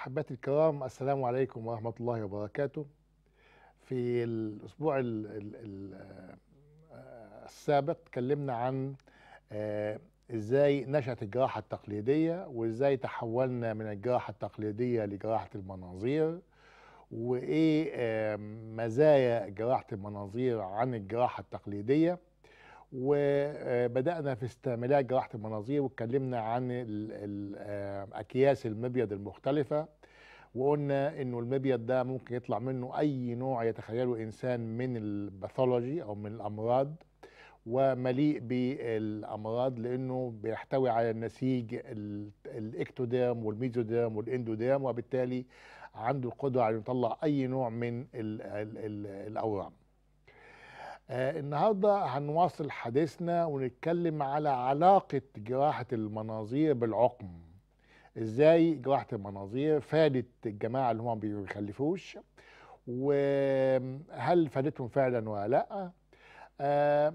أحبتي الكرام السلام عليكم ورحمة الله وبركاته في الأسبوع الـ الـ آه، السابق تكلمنا عن آه، إزاي نشأت الجراحة التقليدية وإزاي تحولنا من الجراحة التقليدية لجراحة المناظير وإيه مزايا جراحة المناظير عن الجراحة التقليدية وبدانا في استعمالات جراحه المناظير واتكلمنا عن آه، اكياس المبيض المختلفه وقلنا انه المبيض ده ممكن يطلع منه اي نوع يتخيله انسان من الباثولوجي او من الامراض ومليء بالامراض لانه بيحتوي على النسيج الاكتوديرم والميزوديرم والاندوديرم وبالتالي عنده القدره على يطلع اي نوع من الاورام آه النهارده هنواصل حديثنا ونتكلم على علاقة جراحة المناظير بالعقم ازاي جراحة المناظير فادت الجماعة اللي هم ما بيخلفوش وهل فادتهم فعلا ولا لا آه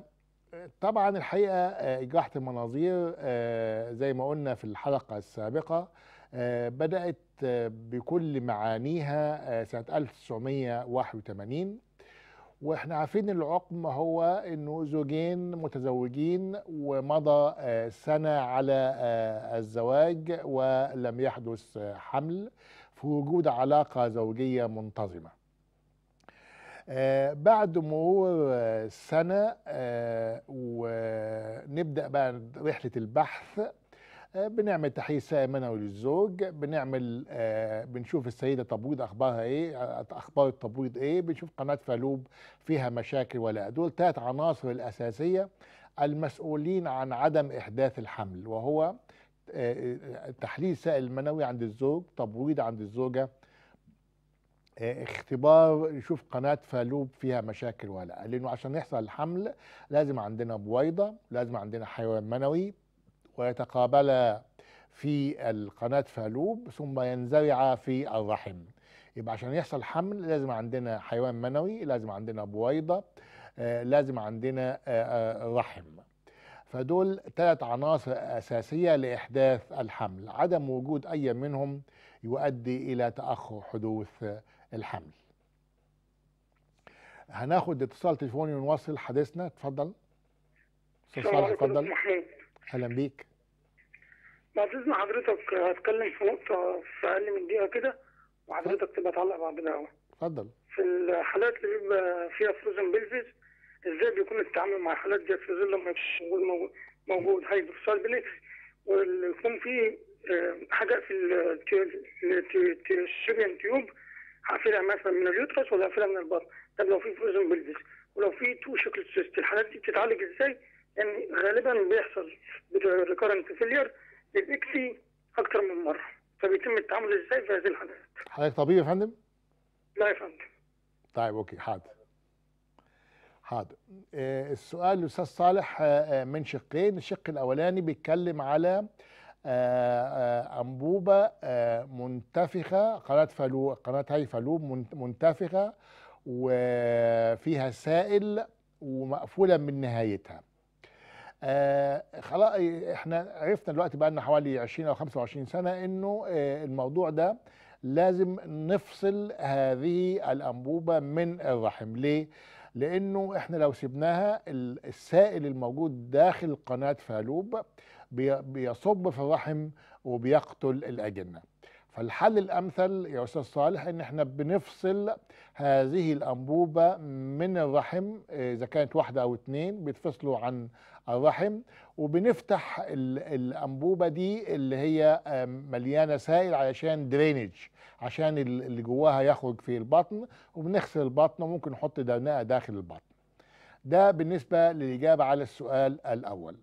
طبعا الحقيقة آه جراحة المناظير آه زي ما قلنا في الحلقة السابقة آه، بدأت آه، بكل معانيها آه، سنة 1981 واحنا عارفين العقم هو انه زوجين متزوجين ومضى آه، سنه على آه، الزواج ولم يحدث آه، حمل في وجود علاقه زوجيه منتظمه. بعد مرور سنه ونبدا بقى رحله البحث بنعمل تحيز منوي للزوج بنعمل آه، بنشوف السيده تبويض اخبارها ايه آه، اخبار التبويض ايه بنشوف قناه فالوب فيها مشاكل ولا دول تات عناصر الاساسيه المسؤولين عن عدم احداث الحمل وهو آه، تحليل سائل المنوي عند الزوج تبويض عند الزوجه اختبار نشوف قناة فالوب فيها مشاكل ولا لأنه عشان يحصل الحمل لازم عندنا بويضة لازم عندنا حيوان منوي ويتقابلا في القناة فالوب ثم ينزرعا في الرحم يبقى عشان يحصل حمل لازم عندنا حيوان منوي لازم عندنا بويضة آه، لازم عندنا آه، آه، رحم فدول ثلاث عناصر أساسية لإحداث الحمل عدم وجود أي منهم يؤدي إلى تأخر حدوث الحمل هناخد اتصال تليفوني ونواصل حديثنا اتفضل استاذ صالح اتفضل اهلا بيك اذن حضرتك هتكلم في نقطة في أقل من دقيقة كده وحضرتك تبقى تعلق بعدها أهو اتفضل في الحالات اللي بيبقى فيها فروزن بيلفيز ازاي بيكون التعامل مع الحالات دي في ظل لما موجود موجود هيدروسال بليكس ويكون في آه، حاجة في التيوب تيوب هقفلها مثلا من اليوترس ولا هقفلها من البطن طب لو في فروزن بيلفيز ولو في تو شكل سيست الحالات دي بتتعالج ازاي؟ يعني غالبا بيحصل ريكورنت فيلير للاكسي اكتر من مره فبيتم التعامل ازاي في هذه الحالات حضرتك طبيب يا فندم؟ لا يا فندم طيب اوكي حاضر حاضر آه، السؤال الاستاذ صالح آه، آه، من شقين الشق الاولاني بيتكلم على انبوبه منتفخه قناه فالو قناه هاي فالوب منتفخه وفيها سائل ومقفوله من نهايتها آه، خلاص احنا عرفنا دلوقتي بقى لنا حوالي 20 او 25 سنه انه آه، الموضوع ده لازم نفصل هذه الانبوبه من الرحم ليه لانه احنا لو سبناها السائل الموجود داخل قناه فالوب بيصب في الرحم وبيقتل الاجنه فالحل الامثل يا استاذ صالح ان احنا بنفصل هذه الانبوبه من الرحم آه، اذا كانت واحده او اثنين بيتفصلوا عن الرحم وبنفتح الانبوبه دي اللي هي مليانه سائل علشان درينج عشان اللي جواها يخرج في البطن وبنغسل البطن وممكن نحط درناءه داخل البطن ده بالنسبه للاجابه على السؤال الاول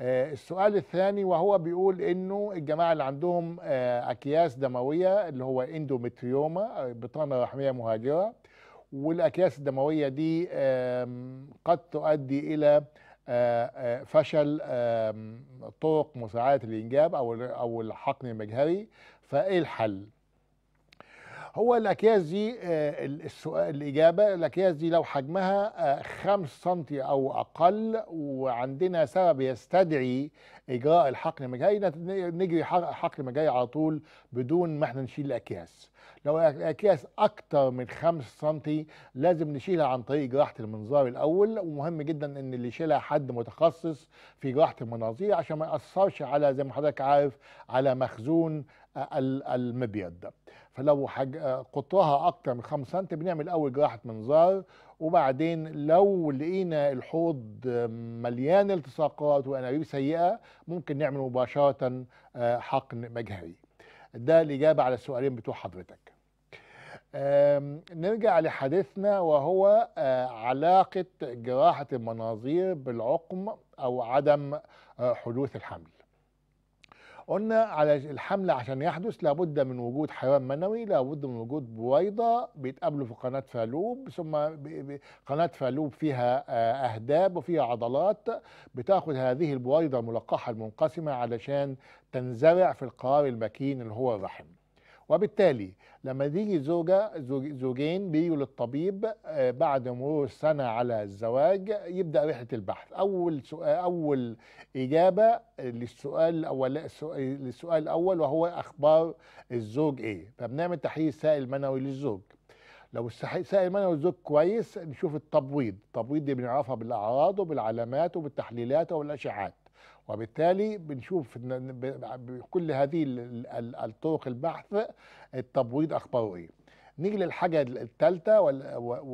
آه، السؤال الثاني وهو بيقول انه الجماعه اللي عندهم آه، اكياس دمويه اللي هو اندومتريوما آه، بطانه رحميه مهاجره والاكياس الدمويه دي قد تؤدي الى آه، آه، فشل طرق مساعده الانجاب او او الحقن المجهري فايه الحل؟ هو الاكياس دي آه، السؤال الاجابه الاكياس دي لو حجمها 5 آه، سم او اقل وعندنا سبب يستدعي اجراء الحقن المجهري نجري حقن مجهري على طول بدون ما احنا نشيل الاكياس لو الاكياس اكتر من 5 سم لازم نشيلها عن طريق جراحه المنظار الاول ومهم جدا ان اللي يشيلها حد متخصص في جراحه المناظير عشان ما ياثرش على زي ما حضرتك عارف على مخزون آه، المبيض فلو حاج... قطرها اكتر من 5 سم بنعمل اول جراحه منظار وبعدين لو لقينا الحوض مليان التصاقات وانابيب سيئه ممكن نعمل مباشره آه، حقن مجهري ده الاجابه على السؤالين بتوع حضرتك نرجع لحديثنا وهو آه، علاقه جراحه المناظير بالعقم او عدم آه، حدوث الحمل قلنا على الحمل عشان يحدث لابد من وجود حيوان منوي لابد من وجود بويضة بيتقابلوا في قناة فالوب ثم قناة فالوب فيها آه، أهداب وفيها عضلات بتاخد هذه البويضة الملقحة المنقسمة علشان تنزرع في القرار المكين اللي هو الرحم وبالتالي لما تيجي زوجة زوجين بيجوا للطبيب آه، بعد مرور سنة على الزواج يبدأ رحلة البحث أول سؤال أول إجابة للسؤال الأول للسؤال الأول وهو أخبار الزوج إيه فبنعمل تحليل سائل منوي للزوج لو السائل منوي الزوج كويس نشوف التبويض التبويض دي بنعرفها بالأعراض وبالعلامات وبالتحليلات والاشعات وبالتالي بنشوف بكل هذه الطرق البحث التبويض اخباره ايه نيجي للحاجة الثالثة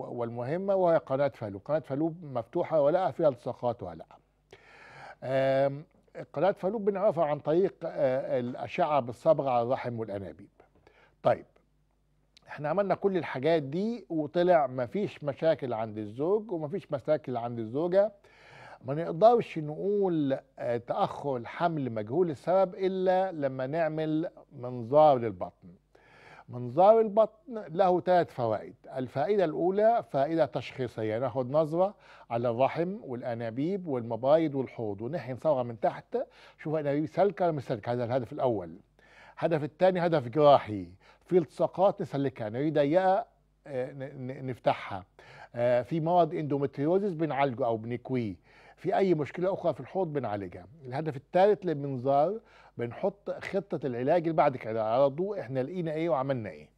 والمهمة وهي قناة فالو قناة فالو مفتوحة ولا فيها التصاقات ولا قناة فالو بنعرفها عن طريق الأشعة بالصبغة على الرحم والأنابيب طيب احنا عملنا كل الحاجات دي وطلع مفيش مشاكل عند الزوج ومفيش مشاكل عند الزوجة ما نقدرش نقول آه، تأخر الحمل مجهول السبب إلا لما نعمل منظار للبطن منظار البطن له ثلاث فوائد الفائدة الأولى فائدة تشخيصية ناخد نظرة على الرحم والأنابيب والمبايض والحوض ونحي نصورها من تحت شوف الأنابيب سلكة ولا مش هذا الهدف الأول الهدف الثاني هدف جراحي في التصاقات نسلكها نريد ضيقة آه، نفتحها آه، في مرض اندومتريوزس بنعالجه او بنكويه في اي مشكله اخرى في الحوض بنعالجها الهدف الثالث للمنظار بنحط خطه العلاج اللي بعد كده على ضوء احنا لقينا ايه وعملنا ايه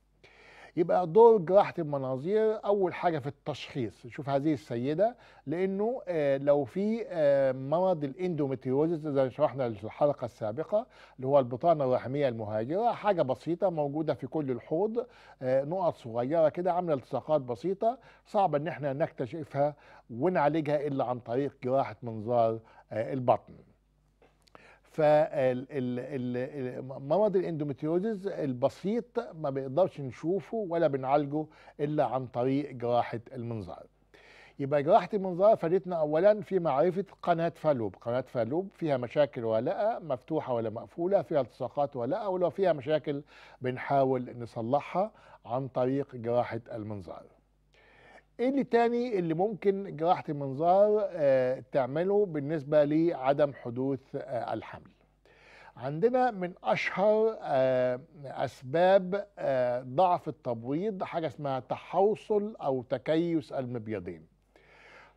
يبقى دور جراحه المناظير اول حاجه في التشخيص نشوف هذه السيده لانه آه، لو في آه، مرض الاندوميتيوزيس زي ما شرحنا الحلقه السابقه اللي هو البطانه الرحميه المهاجره حاجه بسيطه موجوده في كل الحوض آه، نقط صغيره كده عامله التصاقات بسيطه صعب ان احنا نكتشفها ونعالجها الا عن طريق جراحه منظار البطن فمرض الاندوميتريوزز البسيط ما بيقدرش نشوفه ولا بنعالجه الا عن طريق جراحه المنظار يبقى جراحه المنظار فادتنا اولا في معرفه قناه فالوب قناه فالوب فيها مشاكل ولا لا مفتوحه ولا مقفوله فيها التصاقات ولا لا ولو فيها مشاكل بنحاول نصلحها عن طريق جراحه المنظار ايه اللي تاني اللي ممكن جراحه المنظار آه، تعمله بالنسبه لعدم حدوث آه، الحمل عندنا من اشهر آه، اسباب ضعف التبويض حاجه اسمها تحوصل او تكيس المبيضين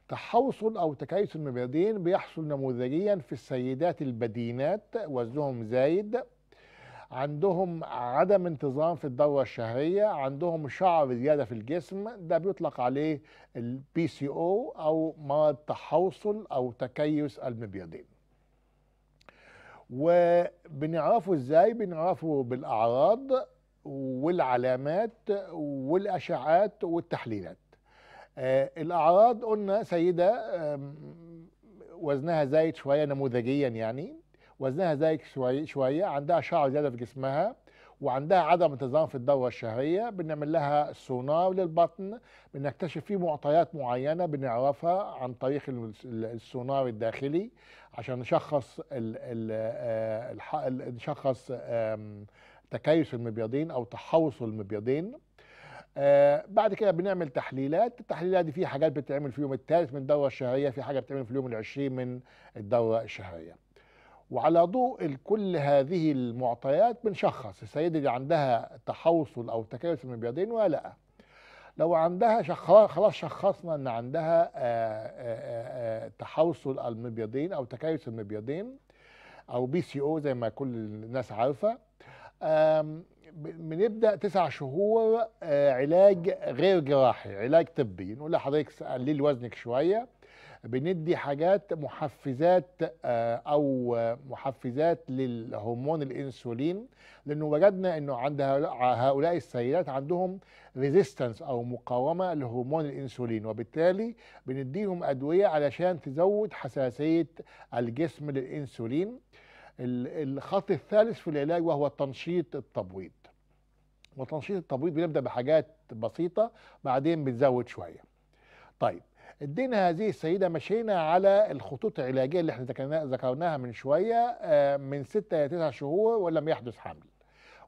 تحوصل او تكيس المبيضين بيحصل نموذجيا في السيدات البدينات وزنهم زايد عندهم عدم انتظام في الدورة الشهرية عندهم شعر زيادة في الجسم ده بيطلق عليه البي سي او أو مرض تحوصل أو تكيس المبيضين وبنعرفه ازاي بنعرفه بالاعراض والعلامات والاشعات والتحليلات آه الاعراض قلنا سيده وزنها زايد شويه نموذجيا يعني وزنها زايد شوي شويه عندها شعر زياده في جسمها وعندها عدم انتظام في الدورة الشهرية بنعمل لها سونار للبطن بنكتشف فيه معطيات معينة بنعرفها عن طريق السونار الداخلي عشان نشخص آه، نشخص تكيس المبيضين أو تحوص المبيضين آه، بعد كده بنعمل تحليلات التحليلات دي في حاجات بتتعمل في اليوم الثالث من الدورة الشهرية في حاجة بتتعمل في اليوم العشرين من الدورة الشهرية وعلى ضوء كل هذه المعطيات بنشخص السيدة دي عندها تحوصل أو تكيس من البياضين ولا لأ لو عندها شخص خلاص شخصنا ان عندها آآ آه، آآ آه، آه، تحوصل المبيضين او تكيس المبيضين او بي سي او زي ما كل الناس عارفه بنبدا تسع شهور علاج غير جراحي علاج طبي نقول لحضرتك قلل وزنك شويه بندي حاجات محفزات آه، او محفزات للهرمون الانسولين لانه وجدنا انه عند هؤلاء السيدات عندهم ريزيستنس او مقاومه لهرمون الانسولين وبالتالي بنديهم ادويه علشان تزود حساسيه الجسم للانسولين الخط الثالث في العلاج وهو تنشيط التبويض وتنشيط التبويض بنبدا بحاجات بسيطه بعدين بنزود شويه طيب ادينا هذه السيده مشينا على الخطوط العلاجيه اللي احنا ذكرناها من شويه آه، من 6 الى 9 شهور ولم يحدث حمل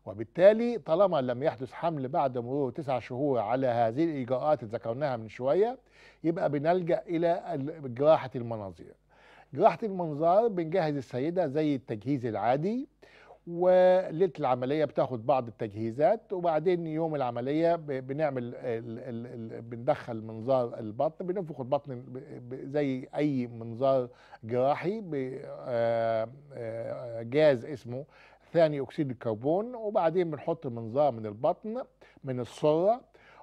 وبالتالي طالما لم يحدث حمل بعد مرور تسع شهور على هذه الإجراءات اللي ذكرناها من شوية يبقى بنلجأ إلى جراحة المناظير جراحة المنظار بنجهز السيدة زي التجهيز العادي وليله العمليه بتاخد بعض التجهيزات وبعدين يوم العمليه بنعمل الـ الـ بندخل منظار البطن بننفخ البطن زي اي منظار جراحي بجاز آه، آه، اسمه ثاني اكسيد الكربون وبعدين بنحط منظار من البطن من الصره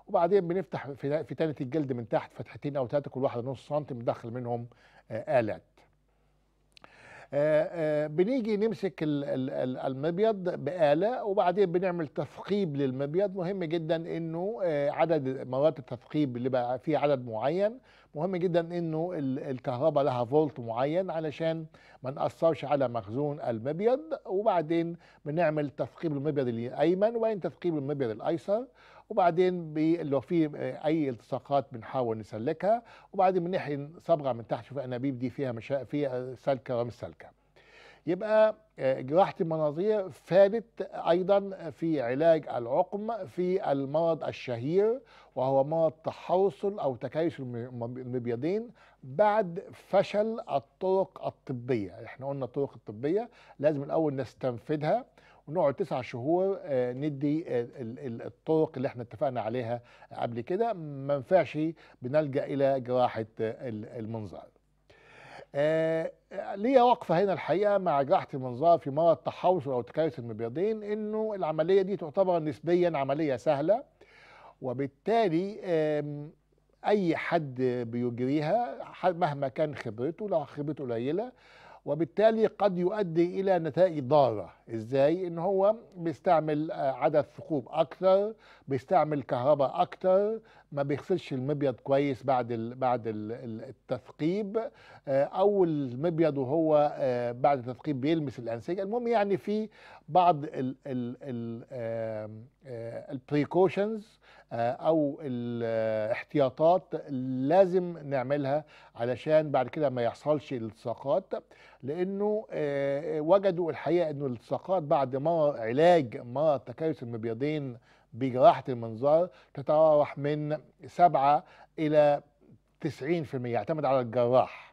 وبعدين بنفتح في تانية الجلد من تحت فتحتين او ثلاثه كل واحده نص سم بندخل منهم آه، الات آه، آه، بنيجي نمسك المبيض بآلة وبعدين بنعمل تثقيب للمبيض مهم جدا انه آه، عدد مواد التثقيب اللي بقى فيه عدد معين مهم جدا انه الكهرباء لها فولت معين علشان ما ناثرش على مخزون المبيض وبعدين بنعمل تثقيب المبيض الايمن وبعدين تثقيب المبيض الايسر وبعدين لو في آه، اي التصاقات بنحاول نسلكها وبعدين بنحي صبغه من تحت شوف الانابيب دي فيها مشا... فيها سلكه ومش سلكه يبقى آه، جراحة المناظير فادت أيضا في علاج العقم في المرض الشهير وهو مرض تحوصل أو تكيس المبيضين بعد فشل الطرق الطبية احنا قلنا الطرق الطبية لازم الأول نستنفذها ونقعد تسع شهور آه، ندي آه، الطرق اللي احنا اتفقنا عليها قبل كده ما ينفعش بنلجأ إلى جراحة المنظار آه، آه، ليا وقفه هنا الحقيقه مع جراحه المنظار في مرض تحوصل او تكيس المبيضين انه العمليه دي تعتبر نسبيا عمليه سهله وبالتالي اي حد بيجريها مهما كان خبرته لو خبرته قليله وبالتالي قد يؤدي الى نتائج ضاره ازاي ان هو بيستعمل آه، عدد ثقوب اكتر بيستعمل كهرباء اكتر ما بيغسلش المبيض كويس بعد بعد التثقيب آه، او المبيض وهو آه، بعد التثقيب بيلمس الانسجه المهم يعني في بعض البريكوشنز او الاحتياطات لازم نعملها علشان بعد كده ما يحصلش التصاقات لانه وجدوا الحقيقه انه الطبقات بعد ما علاج مرض تكيس المبيضين بجراحة المنظار تتراوح من 7 إلى 90% يعتمد على الجراح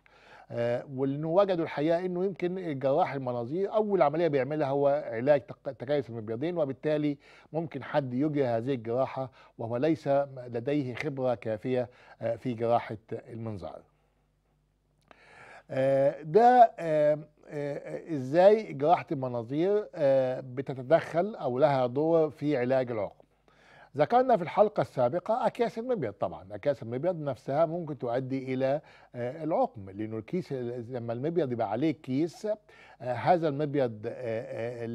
آه، واللي وجدوا الحقيقه انه يمكن الجراح المناظير اول عمليه بيعملها هو علاج تكيس المبيضين وبالتالي ممكن حد يجري هذه الجراحه وهو ليس لديه خبره كافيه آه، في جراحه المنظار. آه، ده آه، آه، ازاي جراحه المناظير آه، بتتدخل او لها دور في علاج العقم ذكرنا في الحلقه السابقه اكياس المبيض طبعا اكياس المبيض نفسها ممكن تؤدي الى العقم لانه الكيس لما المبيض يبقى عليه كيس هذا المبيض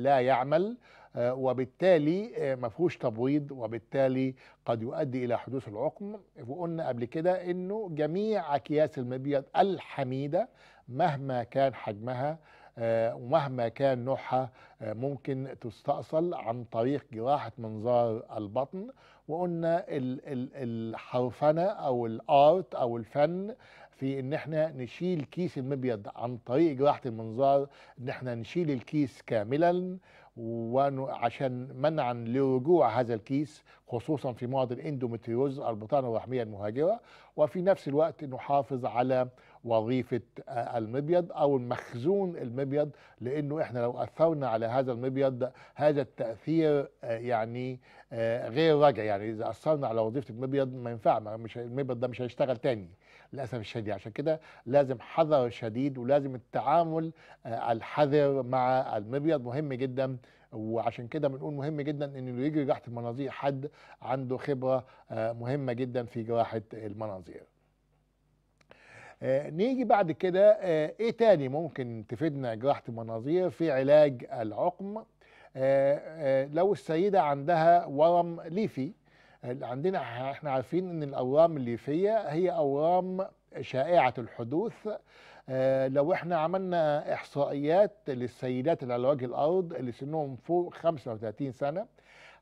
لا يعمل وبالتالي ما فيهوش تبويض وبالتالي قد يؤدي الى حدوث العقم وقلنا قبل كده انه جميع اكياس المبيض الحميده مهما كان حجمها آه، ومهما كان نوعها آه، ممكن تستأصل عن طريق جراحة منظار البطن وقلنا الحرفنة أو الآرت أو الفن في ان احنا نشيل كيس المبيض عن طريق جراحه المنظار ان احنا نشيل الكيس كاملا وعشان منعا لرجوع هذا الكيس خصوصا في مرض الاندومتريوز البطانه الرحميه المهاجره وفي نفس الوقت نحافظ على وظيفه المبيض او المخزون المبيض لانه احنا لو اثرنا على هذا المبيض هذا التاثير آه، يعني آه، غير راجع يعني اذا اثرنا على وظيفه المبيض ما ينفع مش المبيض ده مش هيشتغل تاني للاسف الشديد عشان كده لازم حذر شديد ولازم التعامل آه، الحذر مع المبيض مهم جدا وعشان كده بنقول مهم جدا انه يجري جراحه المناظير حد عنده خبره مهمه جدا في جراحه المناظير آه، نيجي بعد كده آه، ايه تاني ممكن تفيدنا جراحه المناظير في علاج العقم آه، لو السيده عندها ورم ليفي عندنا احنا عارفين ان الاورام الليفيه هي اورام شائعه الحدوث لو احنا عملنا احصائيات للسيدات اللي على وجه الارض اللي سنهم فوق 35 سنه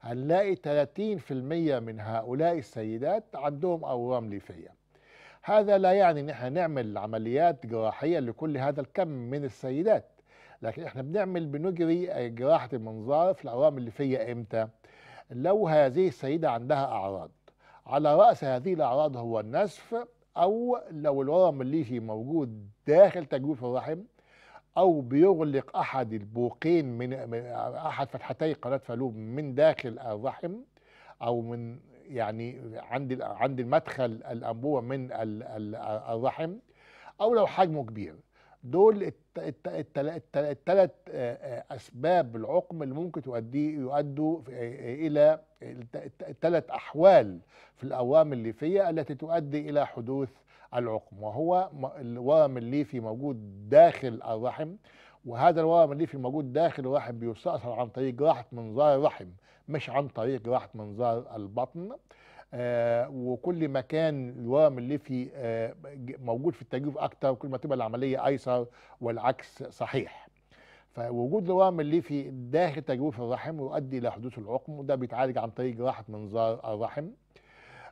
هنلاقي 30% من هؤلاء السيدات عندهم اورام ليفيه هذا لا يعني ان احنا نعمل عمليات جراحيه لكل هذا الكم من السيدات لكن احنا بنعمل بنجري آه، جراحه المنظار في الاعوام اللي فيها امتى لو هذه السيده عندها اعراض على راس هذه الاعراض هو النزف او لو الورم الليفي موجود داخل تجويف الرحم او بيغلق احد البوقين من احد فتحتي قناه فالوب من داخل الرحم او من يعني عند عند المدخل الانبوبه من الرحم او لو حجمه كبير دول الثلاث اسباب العقم اللي ممكن تؤدي يؤدوا الى ثلاث احوال في الاورام الليفيه التي تؤدي الى حدوث العقم وهو الورم الليفي موجود داخل الرحم وهذا الورم الليفي الموجود داخل الرحم بيستأثر عن طريق جراحة منظار الرحم مش عن طريق جراحة منظار البطن آه وكل ما كان الورم الليفي آه موجود في التجويف اكتر كل ما تبقى العمليه ايسر والعكس صحيح فوجود الورم الليفي داخل تجويف الرحم يؤدي الى حدوث العقم وده بيتعالج عن طريق جراحه منظار الرحم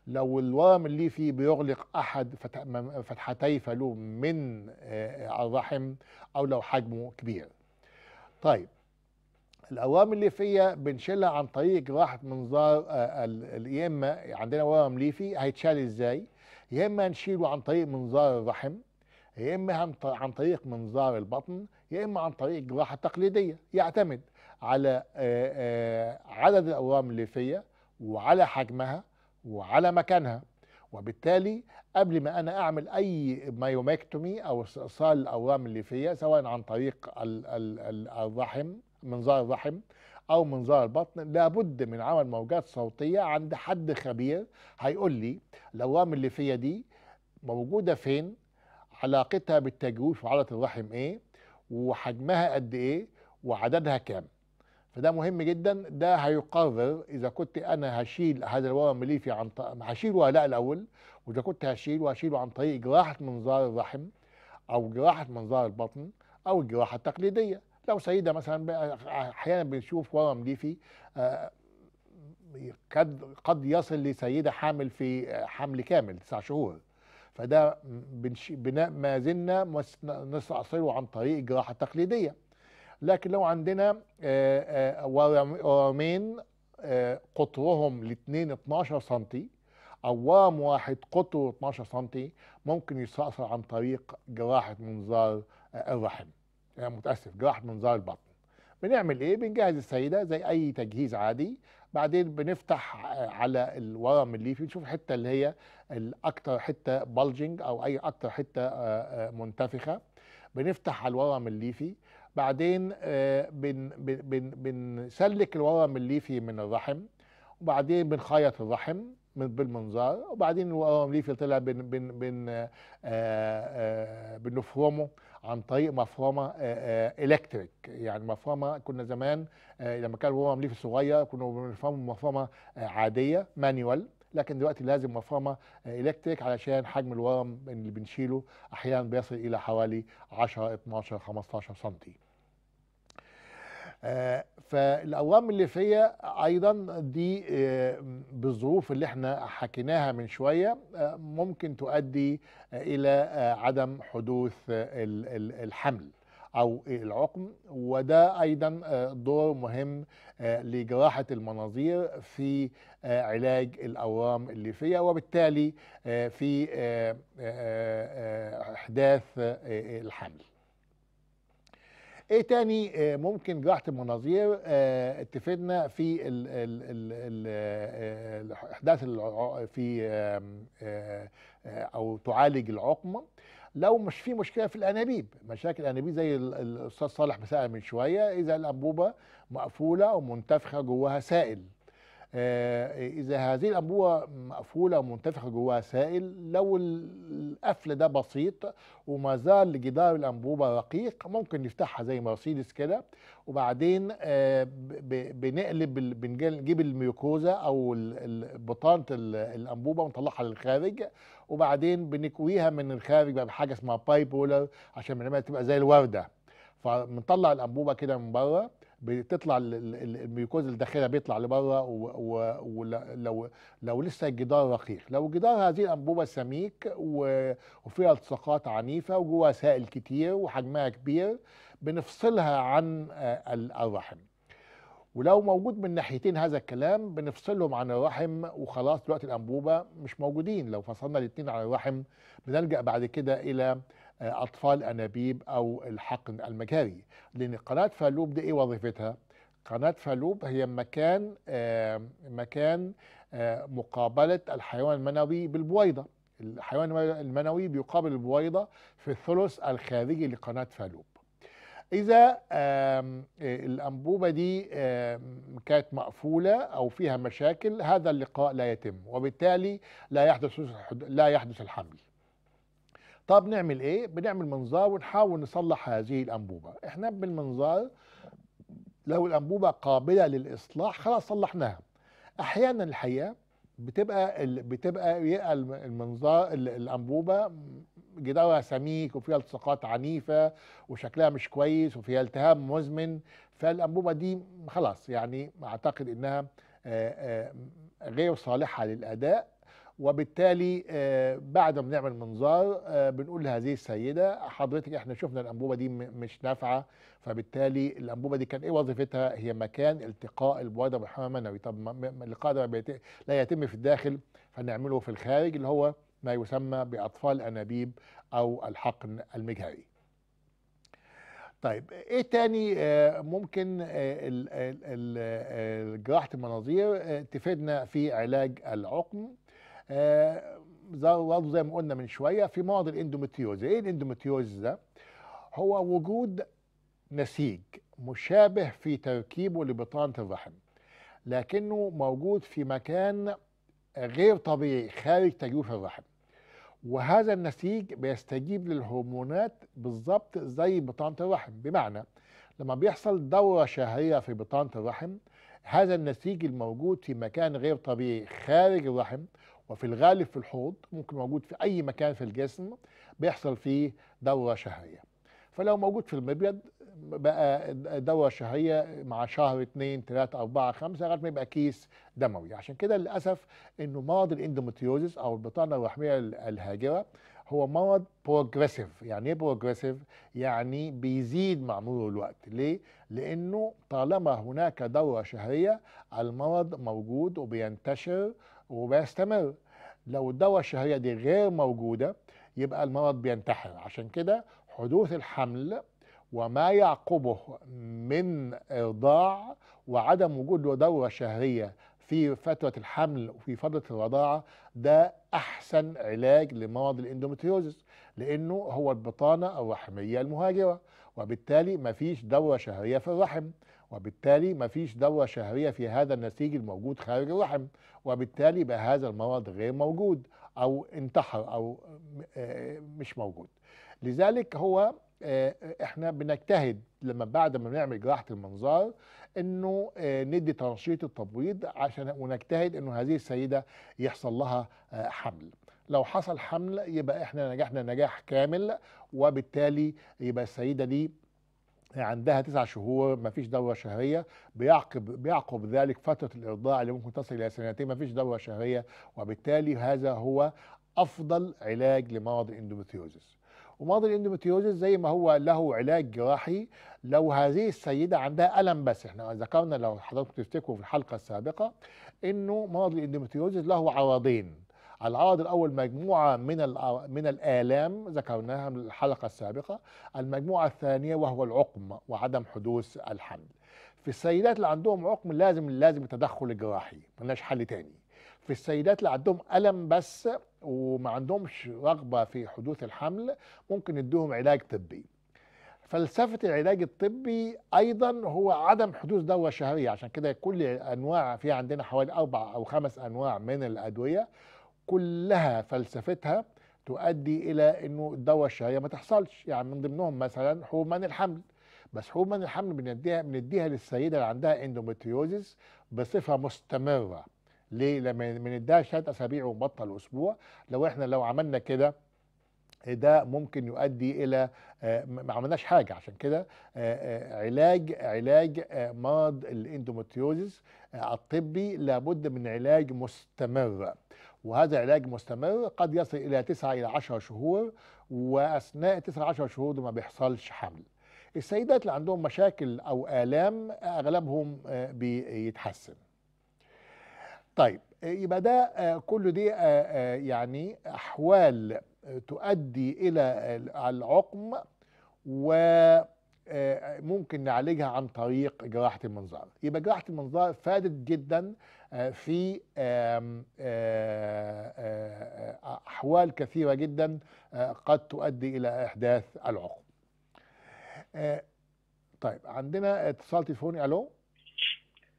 لو الورم اللي فيه بيغلق احد فتحتي فلو من آه، آه، الرحم او لو حجمه كبير طيب الاورام الليفيه بنشيلها عن طريق جراحه منظار آه، يا اما عندنا ورم ليفي هيتشال ازاي يا اما نشيله عن طريق منظار الرحم يا اما عن طريق منظار البطن يا اما عن طريق جراحه تقليديه يعتمد على عدد الاورام الليفيه وعلى حجمها وعلى مكانها وبالتالي قبل ما انا اعمل اي مايومكتومي او استئصال الاورام اللي فيا سواء عن طريق الرحم منظار الرحم او منظار البطن لابد من عمل موجات صوتيه عند حد خبير هيقول لي الاورام اللي فيا دي موجوده فين علاقتها بالتجويف وعضله الرحم ايه وحجمها قد ايه وعددها كام فده مهم جدا ده هيقرر اذا كنت انا هشيل هذا الورم الليفي عن طريق هشيله ولا لا الاول واذا كنت هشيله هشيله عن طريق جراحه منظار الرحم او جراحه منظار البطن او الجراحه التقليديه لو سيده مثلا احيانا بنشوف ورم ليفي آه، قد قد يصل لسيده حامل في آه، حمل كامل تسع شهور فده بنش... ما زلنا نستأصله عن طريق الجراحه التقليديه لكن لو عندنا آه، آه، ورمين آه، قطرهم الاثنين 12 سم او ورم واحد قطره 12 سم ممكن يستأثر عن طريق جراحة منظار الرحم يعني متأسف جراحة منظار البطن بنعمل ايه بنجهز السيدة زي اي تجهيز عادي بعدين بنفتح على الورم الليفي نشوف الحته اللي هي الاكثر حته بلجنج او اي اكثر حته منتفخه بنفتح على الورم الليفي بعدين آه، بن بن بنسلك الورم الليفي من الرحم وبعدين بنخيط الرحم من بالمنظار وبعدين الورم الليفي طلع بن بن بن آه، آه، بنفرمه عن طريق مفرمه الكتريك يعني مفرمه كنا زمان لما كان الورم الليفي صغير كنا بنفرمه مفرمه عاديه مانيوال لكن دلوقتي لازم مفرمه الكتريك علشان حجم الورم اللي بنشيله احيانا بيصل الى حوالي 10 12 15 سم آه، فالاوام الليفيه ايضا دي آه، بالظروف اللي احنا حكيناها من شويه آه، ممكن تؤدي الى عدم حدوث الحمل او العقم وده ايضا دور مهم لجراحه المناظير في علاج الاورام الليفيه وبالتالي في احداث الحمل ايه تاني آه، ممكن جراحه المناظير آه، تفيدنا في آه، احداث في او تعالج العقم لو مش في مشكله في الانابيب مشاكل الانابيب زي الاستاذ صالح بسأل من شويه اذا الانبوبه مقفوله ومنتفخه جواها سائل آه، اذا هذه الانبوبه مقفوله ومنتفخه جواها سائل لو القفل ده بسيط وما زال جدار الانبوبه رقيق ممكن نفتحها زي مرسيدس كده وبعدين آه، بنقلب بنجيب الميوكوزا او بطانه الانبوبه ونطلعها للخارج وبعدين بنكويها من الخارج بقى بحاجه اسمها بايبولر عشان بنعملها تبقى زي الورده فبنطلع الانبوبه كده من بره بتطلع الميوكوز الداخليه بيطلع لبره ولو لو لسه الجدار رقيق لو جدار هذه الانبوبه سميك وفيها التصاقات عنيفه وجواها سائل كتير وحجمها كبير بنفصلها عن آه، الرحم ولو موجود من ناحيتين هذا الكلام بنفصلهم عن الرحم وخلاص دلوقتي الانبوبه مش موجودين لو فصلنا الاثنين عن الرحم بنلجا بعد كده الى اطفال انابيب او الحقن المجاري لان قناه فالوب دي ايه وظيفتها قناه فالوب هي مكان مكان مقابله الحيوان المنوي بالبويضه الحيوان المنوي بيقابل البويضه في الثلث الخارجي لقناه فالوب اذا الانبوبه دي كانت مقفوله او فيها مشاكل هذا اللقاء لا يتم وبالتالي لا يحدث لا يحدث الحمل طب نعمل ايه بنعمل منظار ونحاول نصلح هذه الانبوبه احنا بالمنظار لو الانبوبه قابله للاصلاح خلاص صلحناها احيانا الحقيقه بتبقى ال... بتبقى المنظار الانبوبه جدارها سميك وفيها التصاقات عنيفه وشكلها مش كويس وفيها التهاب مزمن فالانبوبه دي خلاص يعني اعتقد انها غير صالحه للاداء وبالتالي آه، بعد ما بنعمل منظار آه، بنقول لهذه السيده حضرتك احنا شفنا الانبوبه دي مش نافعه فبالتالي الانبوبه دي كان ايه وظيفتها؟ هي مكان التقاء البويضه بالحمام المنوي طب اللقاء ده لا يتم في الداخل فنعمله في الخارج اللي هو ما يسمى باطفال انابيب او الحقن المجهري. طيب ايه تاني آه، ممكن جراحه المناظير تفيدنا في علاج العقم؟ آه، برضه زي ما قلنا من شويه في مرض الاندوميتيوز، ايه الاندوميتيوز ده هو وجود نسيج مشابه في تركيبه لبطانه الرحم لكنه موجود في مكان غير طبيعي خارج تجويف الرحم وهذا النسيج بيستجيب للهرمونات بالظبط زي بطانه الرحم بمعنى لما بيحصل دوره شهريه في بطانه الرحم هذا النسيج الموجود في مكان غير طبيعي خارج الرحم وفي الغالب في الحوض ممكن موجود في أي مكان في الجسم بيحصل فيه دورة شهرية فلو موجود في المبيض بقى دورة شهرية مع شهر اثنين ثلاثة أربعة خمسة لغاية ما يبقى كيس دموي عشان كده للأسف إنه مرض الاندومتريوزس أو البطانة الرحمية الهاجرة هو مرض بروجريسيف يعني ايه بروجريسيف يعني بيزيد مع مرور الوقت ليه لانه طالما هناك دوره شهريه المرض موجود وبينتشر وبيستمر لو الدورة الشهرية دي غير موجودة يبقى المرض بينتحر عشان كده حدوث الحمل وما يعقبه من إرضاع وعدم وجود دورة شهرية في فترة الحمل وفي فترة الرضاعة ده أحسن علاج لمرض الاندومتريوزس لأنه هو البطانة الرحمية المهاجرة وبالتالي مفيش دورة شهرية في الرحم وبالتالي مفيش دورة شهرية في هذا النسيج الموجود خارج الرحم وبالتالي بقى هذا المرض غير موجود أو انتحر أو آه، مش موجود لذلك هو آه، احنا بنجتهد لما بعد ما بنعمل جراحه المنظار انه آه، ندي تنشيط التبويض عشان ونجتهد انه هذه السيده يحصل لها حمل لو حصل حمل يبقى احنا نجحنا نجاح كامل وبالتالي يبقى السيده دي عندها تسع شهور ما فيش دورة شهرية بيعقب بيعقب ذلك فترة الإرضاع اللي ممكن تصل إلى سنتين ما فيش دورة شهرية وبالتالي هذا هو أفضل علاج لمرض الاندوميتريوزس ومرض الاندوميتريوزس زي ما هو له علاج جراحي لو هذه السيدة عندها ألم بس احنا ذكرنا لو حضراتكم تفتكروا في الحلقة السابقة إنه مرض الاندوميتريوزس له عرضين العرض الاول مجموعه من من الالام ذكرناها من الحلقه السابقه المجموعه الثانيه وهو العقم وعدم حدوث الحمل في السيدات اللي عندهم عقم لازم لازم التدخل الجراحي ملناش حل تاني في السيدات اللي عندهم الم بس وما عندهمش رغبه في حدوث الحمل ممكن يدوهم علاج طبي فلسفة العلاج الطبي أيضا هو عدم حدوث دورة شهرية عشان كده كل أنواع في عندنا حوالي أربع أو خمس أنواع من الأدوية كلها فلسفتها تؤدي الى انه الدوره الشهيه ما تحصلش يعني من ضمنهم مثلا حومان الحمل بس حومان الحمل بنديها بنديها للسيده اللي عندها اندوميتريوزس بصفه مستمره ليه لما بنديها ثلاث اسابيع وبطل اسبوع لو احنا لو عملنا كده ده ممكن يؤدي الى آه، ما عملناش حاجه عشان كده آه، آه، علاج علاج مرض الاندوميتريوزس الطبي لابد من علاج مستمر وهذا علاج مستمر قد يصل إلى 9 إلى 10 شهور وأثناء 9 10 شهور دول ما بيحصلش حمل السيدات اللي عندهم مشاكل أو آلام أغلبهم آه، بيتحسن طيب يبقى ده آه، كل دي آه، يعني أحوال تؤدي إلى العقم و آه، ممكن نعالجها عن طريق جراحه المنظار يبقى جراحه المنظار فادت جدا آه، في آه، احوال كثيره جدا قد تؤدي الى احداث العقم طيب عندنا اتصال تليفوني الو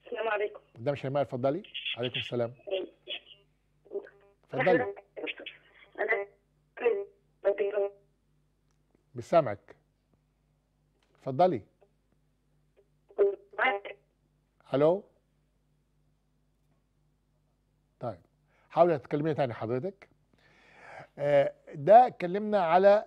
السلام عليكم مش شيماء اتفضلي عليكم السلام اتفضلي بسامعك اتفضلي الو طيب حاولي تتكلمي تاني حضرتك آه، ده اتكلمنا على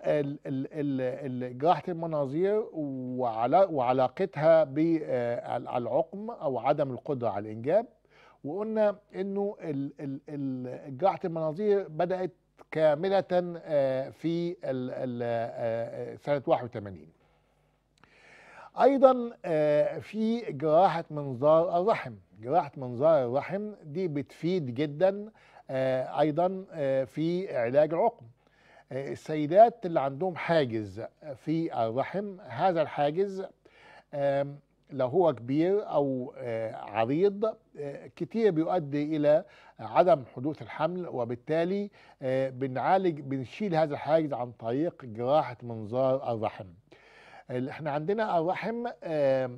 جراحه المناظير وعلاقتها بالعقم آه، او عدم القدره على الانجاب وقلنا انه جراحه المناظير بدات كامله آه، في سنه 81 ايضا آه، في جراحه منظار الرحم جراحه منظار الرحم دي بتفيد جدا آه، ايضا آه، في علاج العقم السيدات اللي عندهم حاجز في الرحم هذا الحاجز لو هو كبير او عريض كتير بيؤدي الى عدم حدوث الحمل وبالتالي بنعالج بنشيل هذا الحاجز عن طريق جراحه منظار الرحم احنا عندنا الرحم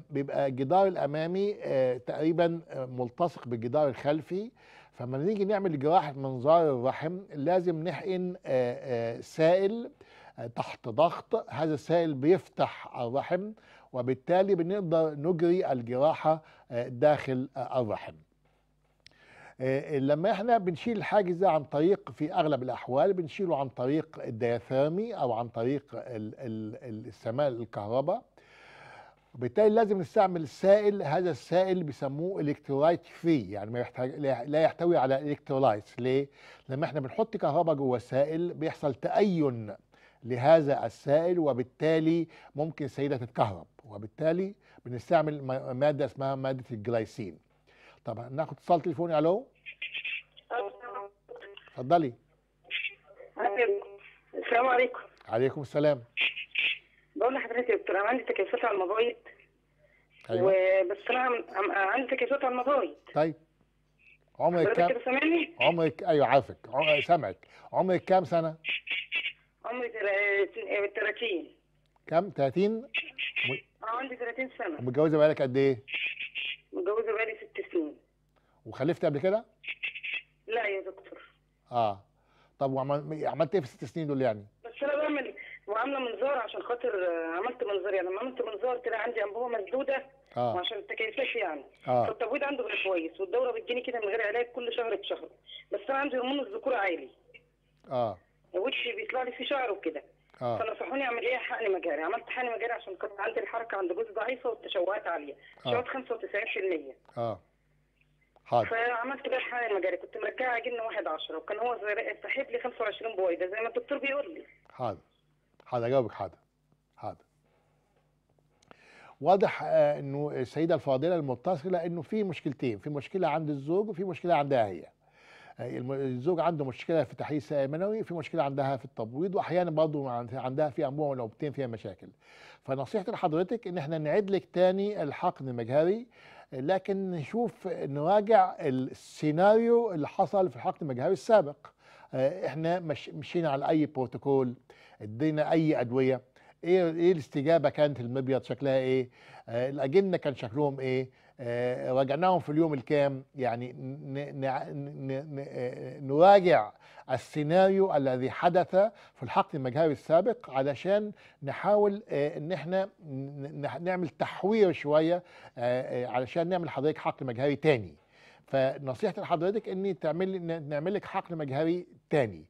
بيبقى الجدار الامامي آه، تقريبا آه، ملتصق بالجدار الخلفي فلما نيجي نعمل جراحه منظار الرحم لازم نحقن آه، سائل تحت ضغط هذا السائل بيفتح الرحم وبالتالي بنقدر نجري الجراحه داخل الرحم آه، لما احنا بنشيل الحاجز ده عن طريق في اغلب الاحوال بنشيله عن طريق الدياثيرمي او عن طريق السماء الكهرباء وبالتالي لازم نستعمل سائل هذا السائل بيسموه الكترولايت فري يعني ما يحتاج لا يحتوي على الكترولايتس ليه؟ لما احنا بنحط كهرباء جوه سائل بيحصل تأين لهذا السائل وبالتالي ممكن السيده تتكهرب وبالتالي بنستعمل ماده اسمها ماده الجلايسين طبعا ناخد اتصال تليفوني الو اتفضلي السلام عليكم عليكم السلام بقول لحضرتك يا دكتور انا عندي تكيفات على المبايض ايوه بس انا عندي تكيفات على المبايض طيب عمرك كام سامعني عمرك ايوه عارفك عم... سامعك عمرك كام سنه عمري 30 آه، كام 30 اه عندي 30 سنه ومتجوزه بقالك قد ايه متجوزه بقالي ست سنين وخلفت قبل كده؟ لا يا دكتور اه طب وعملت وعمل... ايه في الست سنين دول يعني؟ بس انا بعمل وعامله منظار عشان خاطر آه، عملت منظار يعني لما عملت منظار طلع عندي انبوبه مسدوده اه وعشان التكيفات يعني اه فالتبويض عنده بقى كويس والدوره بتجيني كده من غير علاج كل شهر بشهر بس انا عندي هرمون الذكوره عالي اه وشي بيطلع لي فيه شعر وكده آه. فنصحوني اعمل ايه حقن مجاري عملت حقن مجاري عشان كنت عندي الحركه عند جوزي ضعيفه والتشوهات عاليه تشوهات آه. 95% اه حاضر فعملت بقى حقن مجاري كنت مركبه عجينه 1 10 وكان هو ساحب لي 25 بويضه زي ما الدكتور بيقول لي حاضر حاضر اجاوبك حاضر حاضر واضح آه، انه السيده الفاضله المتصله انه في مشكلتين في مشكله عند الزوج وفي مشكله عندها هي الزوج عنده مشكله في تحيز منوي في مشكله عندها في التبويض واحيانا برضو عندها في انبوبه ونوبتين فيها مشاكل فنصيحتي لحضرتك ان احنا نعيد لك تاني الحقن المجهري لكن نشوف نراجع السيناريو اللي حصل في الحقن المجهري السابق آه، احنا مش مشينا على اي بروتوكول ادينا اي ادويه ايه, إيه الاستجابه كانت المبيض شكلها ايه آه، الاجنه كان شكلهم ايه آه، راجعناهم في اليوم الكام يعني آه، نراجع السيناريو الذي حدث في الحقل المجهري السابق علشان نحاول آه، ان احنا نعمل تحوير شويه علشان نعمل حضرتك حقل مجهري تاني فنصيحتي لحضرتك ان تعمل نعمل لك حقل مجهري تاني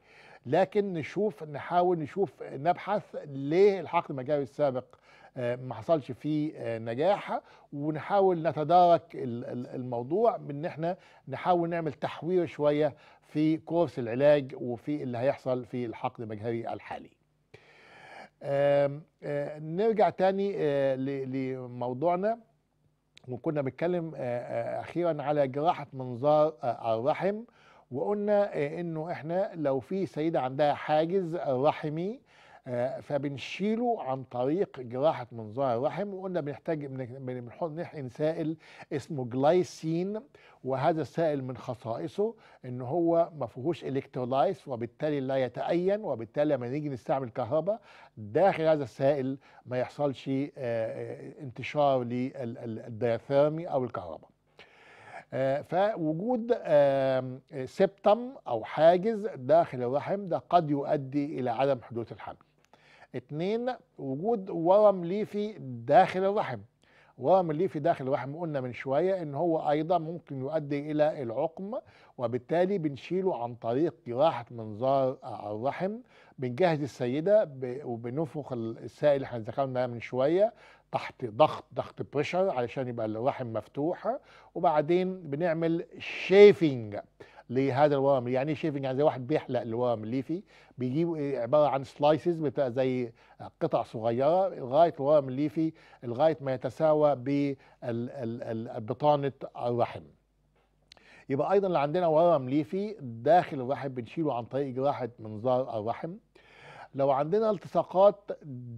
لكن نشوف نحاول نشوف نبحث ليه الحقل المجهري السابق آه، ما حصلش فيه آه، نجاح ونحاول نتدارك الموضوع بان احنا نحاول نعمل تحوير شويه في كورس العلاج وفي اللي هيحصل في الحقل المجهري الحالي آه، نرجع تاني لموضوعنا وكنا بنتكلم اخيرا على جراحه منظار الرحم وقلنا انه احنا لو في سيده عندها حاجز رحمي آه، فبنشيله عن طريق جراحه منظار الرحم وقلنا بنحتاج بنحقن سائل اسمه جلايسين وهذا السائل من خصائصه ان هو ما فيهوش الكترولايس وبالتالي لا يتأين وبالتالي لما نيجي نستعمل كهرباء داخل هذا السائل ما يحصلش آه، آه، انتشار للديثيرمي او الكهرباء فوجود سبتم او حاجز داخل الرحم ده قد يؤدي الى عدم حدوث الحمل اتنين وجود ورم ليفي داخل الرحم ورم الليفي داخل الرحم قلنا من شوية ان هو ايضا ممكن يؤدي الى العقم وبالتالي بنشيله عن طريق جراحة منظار الرحم بنجهز السيدة وبنفخ السائل اللي احنا ذكرنا من شوية تحت ضغط ضغط بريشر علشان يبقى الرحم مفتوح وبعدين بنعمل شيفينج لهذا الورم يعني ايه شيفنج يعني زي واحد بيحلق الورم الليفي بيجيب آه، عباره عن سلايسز بتبقى زي آه، قطع صغيره لغايه الورم الليفي لغايه ما يتساوى ببطانه الرحم يبقى ايضا اللي عندنا ورم ليفي داخل الرحم بنشيله عن طريق جراحه منظار الرحم لو عندنا التصاقات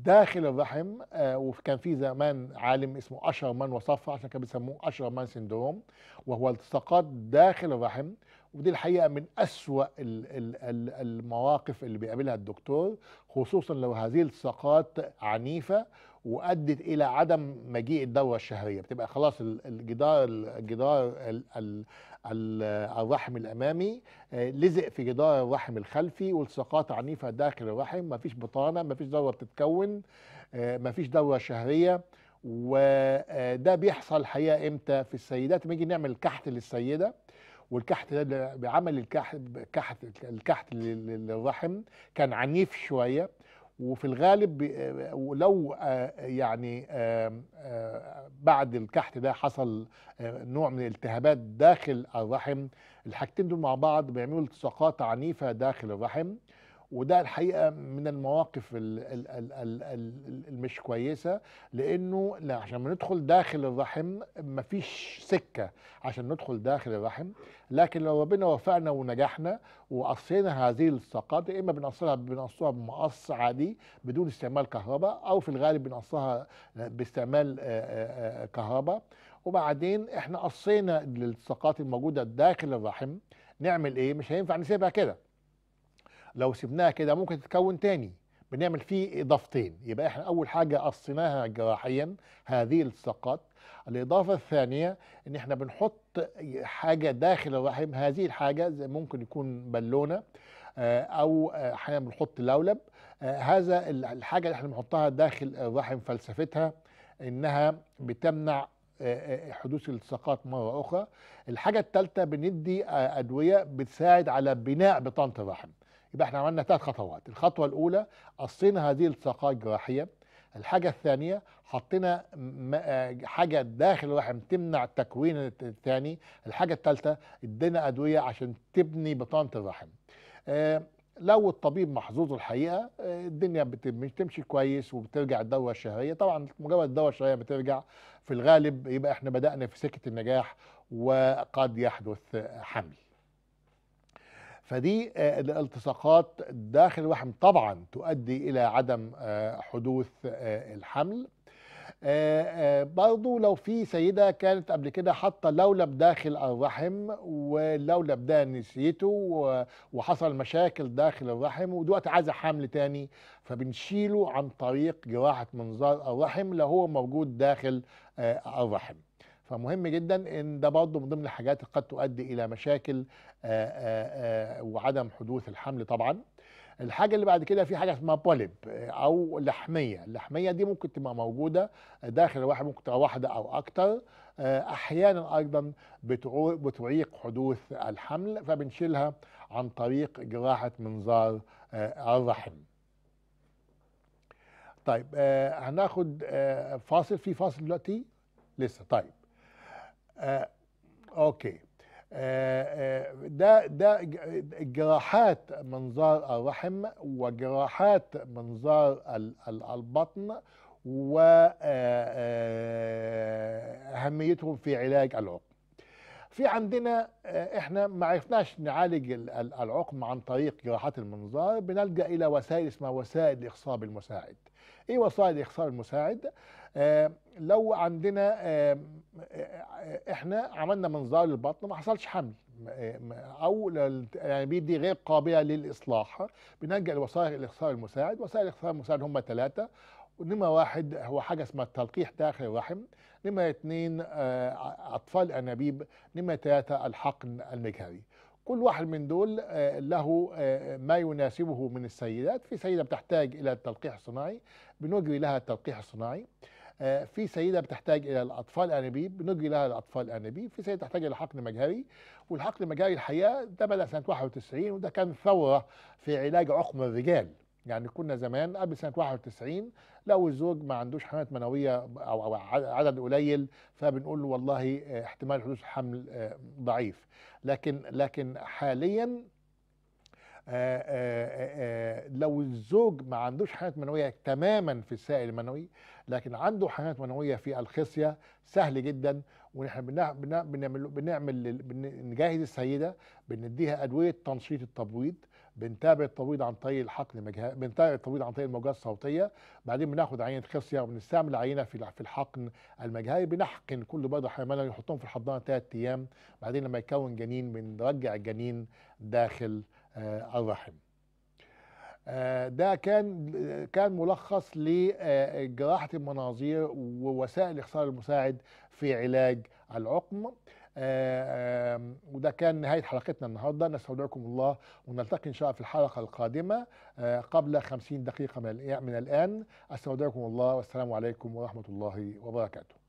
داخل الرحم آه، وكان في زمان عالم اسمه اشرمان وصفه عشان كانوا بيسموه اشرمان سندروم وهو التصاقات داخل الرحم ودي الحقيقه من اسوا المواقف اللي بيقابلها الدكتور خصوصا لو هذه الساقات عنيفه وادت الى عدم مجيء الدوره الشهريه بتبقى خلاص الجدار الجدار الرحم الامامي آه، لزق في جدار الرحم الخلفي والساقات عنيفه داخل الرحم مفيش بطانه مفيش دوره بتتكون آه، مفيش دوره شهريه وده آه، بيحصل حقيقه امتى في السيدات بنيجي نعمل كحت للسيده والكحت ده بعمل الكحت الكحت, الكحت للرحم كان عنيف شويه وفي الغالب ولو آه، آه، يعني آه، بعد الكحت ده حصل نوع من الالتهابات داخل الرحم الحاجتين دول مع بعض بيعملوا التصاقات عنيفه داخل الرحم وده الحقيقه من المواقف المش كويسه لانه عشان ما ندخل داخل الرحم مفيش سكه عشان ندخل داخل الرحم لكن لو ربنا وفقنا ونجحنا وقصينا هذه الساقات يا اما بنقصها بنقصها بمقص عادي بدون استعمال كهرباء او في الغالب بنقصها باستعمال كهرباء وبعدين احنا قصينا الساقات الموجوده داخل الرحم نعمل ايه مش هينفع نسيبها كده لو سبناها كده ممكن تتكون تاني بنعمل فيه اضافتين يبقى احنا اول حاجه قصيناها جراحيا هذه الساقات الاضافه الثانيه ان احنا بنحط حاجه داخل الرحم هذه الحاجه زي ممكن يكون بالونه آه، او آه، احيانا بنحط لولب آه، هذا الحاجه اللي احنا بنحطها داخل الرحم فلسفتها انها بتمنع حدوث الالتصاقات مره اخرى الحاجه الثالثه بندي ادويه بتساعد على بناء بطانه الرحم يبقى احنا عملنا ثلاث خطوات الخطوة الأولى قصينا هذه الساقات الجراحية الحاجة الثانية حطينا آه، حاجة داخل الرحم تمنع تكوين الثاني الحاجة الثالثة ادينا أدوية عشان تبني بطانة الرحم آه، لو الطبيب محظوظ الحقيقه آه، الدنيا بتمشي كويس وبترجع الدوره الشهريه طبعا مجرد الدوره الشهريه بترجع في الغالب يبقى احنا بدانا في سكه النجاح وقد يحدث حمل فدي آه، الالتصاقات داخل الوحم طبعا تؤدي الى عدم آه، حدوث آه، الحمل برضو لو في سيدة كانت قبل كده حاطة لولب داخل الرحم واللولب ده نسيته وحصل مشاكل داخل الرحم ودلوقتي عايزة حمل تاني فبنشيله عن طريق جراحة منظار الرحم لو هو موجود داخل الرحم فمهم جدا ان ده برضه من ضمن الحاجات اللي قد تؤدي الى مشاكل آه، آه، آه، وعدم حدوث الحمل طبعا الحاجة اللي بعد كده في حاجة اسمها بوليب أو لحمية، اللحمية دي ممكن تبقى موجودة داخل الواحد ممكن تبقى واحدة أو أكتر، أحيانا أيضا بتعيق حدوث الحمل فبنشيلها عن طريق جراحة منظار الرحم. طيب هناخد فاصل في فاصل دلوقتي لسه طيب آه اوكي آه،, آه ده ده جراحات منظار الرحم وجراحات منظار البطن واهميتهم آه، آه، في علاج العقم في عندنا احنا ما عرفناش نعالج العقم عن طريق جراحات المنظار بنلجا الى وسائل اسمها وسائل الاخصاب المساعد ايه وسائل الاخصار المساعد آه لو عندنا آه،, آه احنا عملنا منظار للبطن ما حصلش حمل آه، او يعني بيدي غير قابله للاصلاح بنلجا لوسائل الاخصار المساعد وسائل الاخصار المساعد هم ثلاثه نمرة واحد هو حاجة اسمها التلقيح داخل الرحم نمرة اثنين آه، أطفال أنابيب نمرة ثلاثه الحقن المجهري كل واحد من دول له ما يناسبه من السيدات في سيدة بتحتاج إلى التلقيح الصناعي بنجري لها التلقيح الصناعي آه، في سيده بتحتاج الى الاطفال انابيب بنجري لها الاطفال انابيب في سيده تحتاج الى حقن مجهري والحقن المجهري الحقيقه ده بدا سنه 91 وده كان ثوره في علاج عقم الرجال يعني كنا زمان قبل سنه 91 لو الزوج ما عندوش حملات منويه او او عدد قليل فبنقول له والله آه، احتمال حدوث حمل آه، ضعيف لكن لكن حاليا آه، آه، آه، لو الزوج ما عندوش حيوانات منويه تماما في السائل المنوي لكن عنده حيوانات منويه في الخصيه سهل جدا ونحن بنعمل بنعمل بنجهز السيده بنديها ادويه تنشيط التبويض بنتابع التبويض عن طريق الحقن بنتابع التبويض عن طريق الموجات الصوتيه بعدين بناخد عينه خصيه وبنستعمل عينه في في الحقن المجهري بنحقن كل بيضه حيوانيه ونحطهم في الحضانه ثلاث ايام بعدين لما يكون جنين بنرجع الجنين داخل آه، الرحم آه، ده كان كان ملخص لجراحه آه، المناظير ووسائل الاخصاب المساعد في علاج العقم وده كان نهايه حلقتنا النهارده نستودعكم الله ونلتقي ان شاء الله في الحلقه القادمه قبل 50 دقيقه من الان استودعكم الله والسلام عليكم ورحمه الله وبركاته